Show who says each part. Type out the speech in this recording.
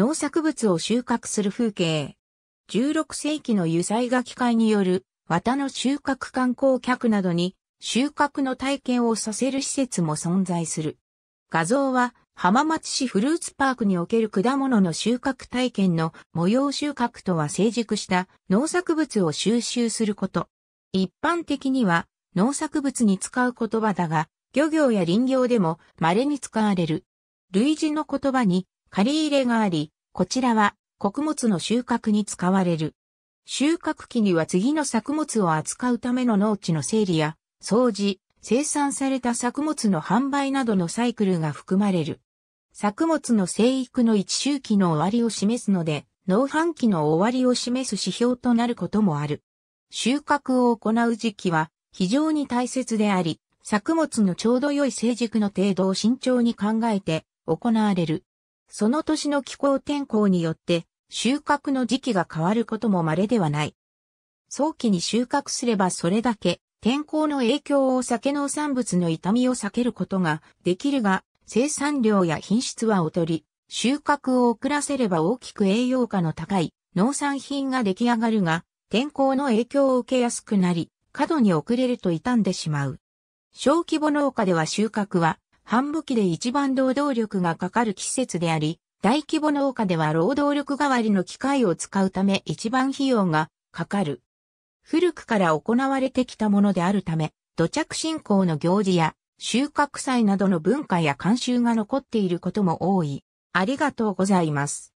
Speaker 1: 農作物を収穫する風景。16世紀の油彩画機会によ
Speaker 2: る綿の収穫観光客などに収穫の体験をさせる施設も存在する。画像は浜松市フルーツパークにおける果物の収穫体験の模様収穫とは成熟した農作物を収集すること。一般的には農作物に使う言葉だが、漁業や林業でも稀に使われる。類似の言葉に借り入れがあり、こちらは穀物の収穫に使われる。収穫期には次の作物を扱うための農地の整理や、掃除、生産された作物の販売などのサイクルが含まれる。作物の生育の一周期の終わりを示すので、農繁期の終わりを示す指標となることもある。収穫を行う時期は非常に大切であり、作物のちょうど良い成熟の程度を慎重に考えて行われる。その年の気候天候によって収穫の時期が変わることも稀ではない。早期に収穫すればそれだけ天候の影響を酒農産物の痛みを避けることができるが生産量や品質は劣り、収穫を遅らせれば大きく栄養価の高い農産品が出来上がるが、天候の影響を受けやすくなり、過度に遅れると傷んでしまう。小規模農家では収穫は半武器で一番労働力がかかる季節であり、大規模農家では労働力代わりの機械を使うため一番費用がかかる。古くから行われてきたものであるため、土着信仰の行事や収
Speaker 1: 穫祭などの文化や慣習が残っていることも多い。ありがとうございます。